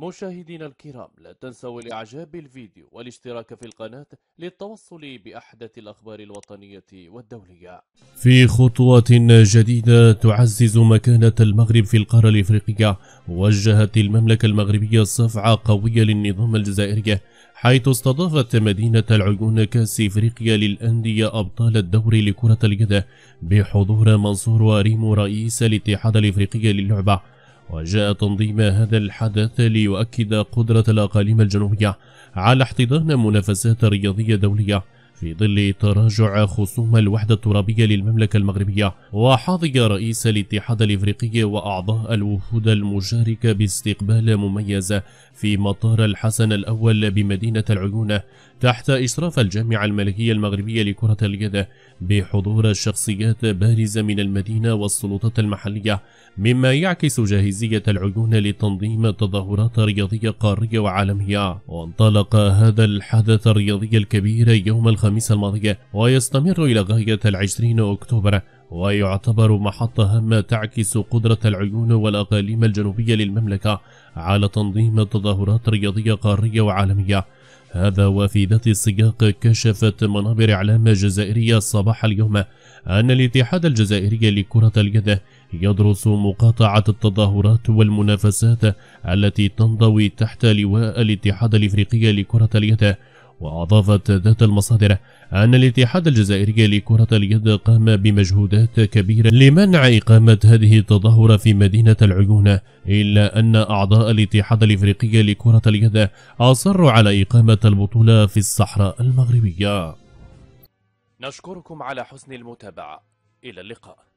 مشاهدينا الكرام لا تنسوا الإعجاب بالفيديو والاشتراك في القناة للتوصل بأحدث الأخبار الوطنية والدولية في خطوة جديدة تعزز مكانة المغرب في القارة الإفريقية وجهت المملكة المغربية صفعة قوية للنظام الجزائري حيث استضافت مدينة العيون كاس إفريقيا للأندية أبطال الدوري لكرة اليد بحضور منصور وريمو رئيس الاتحاد الإفريقي للعبة وجاء تنظيم هذا الحدث ليؤكد قدرة الأقاليم الجنوبية على احتضان منافسات رياضية دولية في ظل تراجع خصوم الوحدة الترابية للمملكة المغربية وحظي رئيس الاتحاد الإفريقي وأعضاء الوفود المشاركة باستقبال مميز في مطار الحسن الأول بمدينة العيون تحت إشراف الجامعة الملكية المغربية لكرة اليد بحضور شخصيات بارزة من المدينة والسلطات المحلية مما يعكس جاهزية العيون لتنظيم تظاهرات رياضية قارية وعالمية وانطلق هذا الحدث الرياضي الكبير يوم الخميس الخميس الماضية ويستمر إلى غاية العشرين أكتوبر ويعتبر محطة هامة تعكس قدرة العيون والأقاليم الجنوبية للمملكة على تنظيم تظاهرات رياضية قارية وعالمية هذا وفي ذات السياق كشفت منابر إعلام جزائرية صباح اليوم أن الاتحاد الجزائري لكرة اليد يدرس مقاطعة التظاهرات والمنافسات التي تنضوي تحت لواء الاتحاد الإفريقي لكرة اليد وأضافت ذات المصادر أن الاتحاد الجزائري لكرة اليد قام بمجهودات كبيرة لمنع إقامة هذه التظاهرة في مدينة العيون إلا أن أعضاء الاتحاد الإفريقي لكرة اليد أصروا على إقامة البطولة في الصحراء المغربية نشكركم على حسن المتابعة إلى اللقاء